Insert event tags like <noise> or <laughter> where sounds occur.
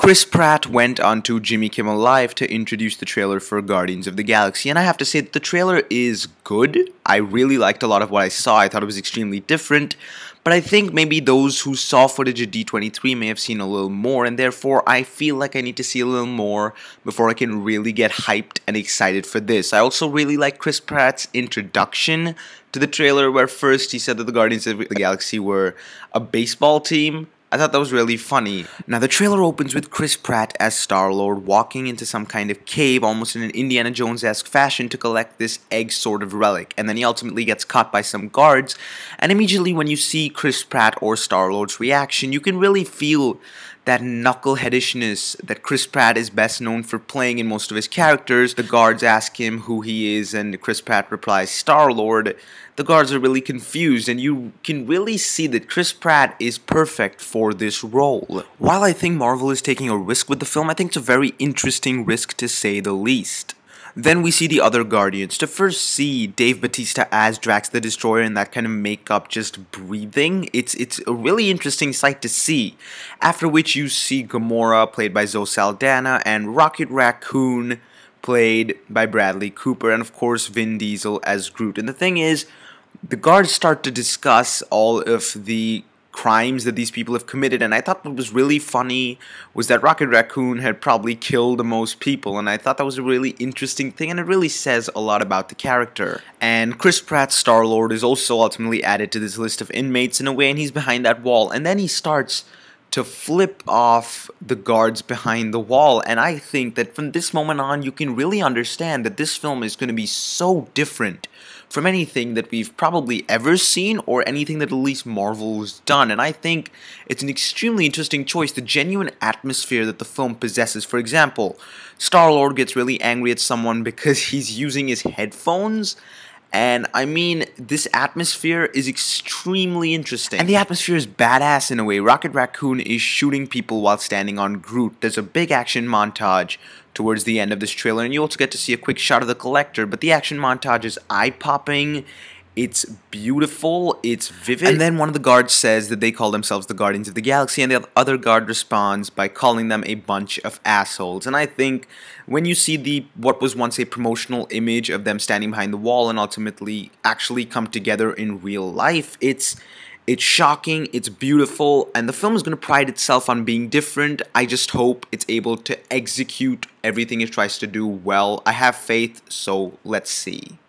Chris Pratt went onto Jimmy Kimmel Live to introduce the trailer for Guardians of the Galaxy, and I have to say that the trailer is good. I really liked a lot of what I saw, I thought it was extremely different, but I think maybe those who saw footage of D23 may have seen a little more, and therefore I feel like I need to see a little more before I can really get hyped and excited for this. I also really like Chris Pratt's introduction to the trailer, where first he said that the Guardians of the Galaxy were a baseball team, I thought that was really funny. Now, the trailer opens with Chris Pratt as Star Lord walking into some kind of cave, almost in an Indiana Jones esque fashion, to collect this egg sort of relic. And then he ultimately gets caught by some guards. And immediately, when you see Chris Pratt or Star Lord's reaction, you can really feel that knuckleheadishness that Chris Pratt is best known for playing in most of his characters. The guards ask him who he is, and Chris Pratt replies, Star Lord. The guards are really confused, and you can really see that Chris Pratt is perfect for this role. While I think Marvel is taking a risk with the film, I think it's a very interesting risk to say the least. Then we see the other Guardians. To first see Dave Batista as Drax the Destroyer in that kind of makeup just breathing, it's it's a really interesting sight to see. After which you see Gamora played by Zoe Saldana and Rocket Raccoon played by Bradley Cooper and of course Vin Diesel as Groot. And the thing is, the guards start to discuss all of the crimes that these people have committed. And I thought what was really funny was that Rocket Raccoon had probably killed the most people. And I thought that was a really interesting thing. And it really says a lot about the character. And Chris Pratt's Star Lord is also ultimately added to this list of inmates in a way. And he's behind that wall. And then he starts to flip off the guards behind the wall. And I think that from this moment on, you can really understand that this film is going to be so different from anything that we've probably ever seen or anything that at least Marvel's done. And I think it's an extremely interesting choice, the genuine atmosphere that the film possesses. For example, Star Lord gets really angry at someone because <laughs> he's using his headphones and I mean, this atmosphere is extremely interesting. And the atmosphere is badass in a way. Rocket Raccoon is shooting people while standing on Groot. There's a big action montage towards the end of this trailer, and you also get to see a quick shot of the collector, but the action montage is eye popping it's beautiful. It's vivid. And then one of the guards says that they call themselves the Guardians of the Galaxy, and the other guard responds by calling them a bunch of assholes. And I think when you see the what was once a promotional image of them standing behind the wall and ultimately actually come together in real life, it's it's shocking, it's beautiful, and the film is going to pride itself on being different. I just hope it's able to execute everything it tries to do well. I have faith, so let's see.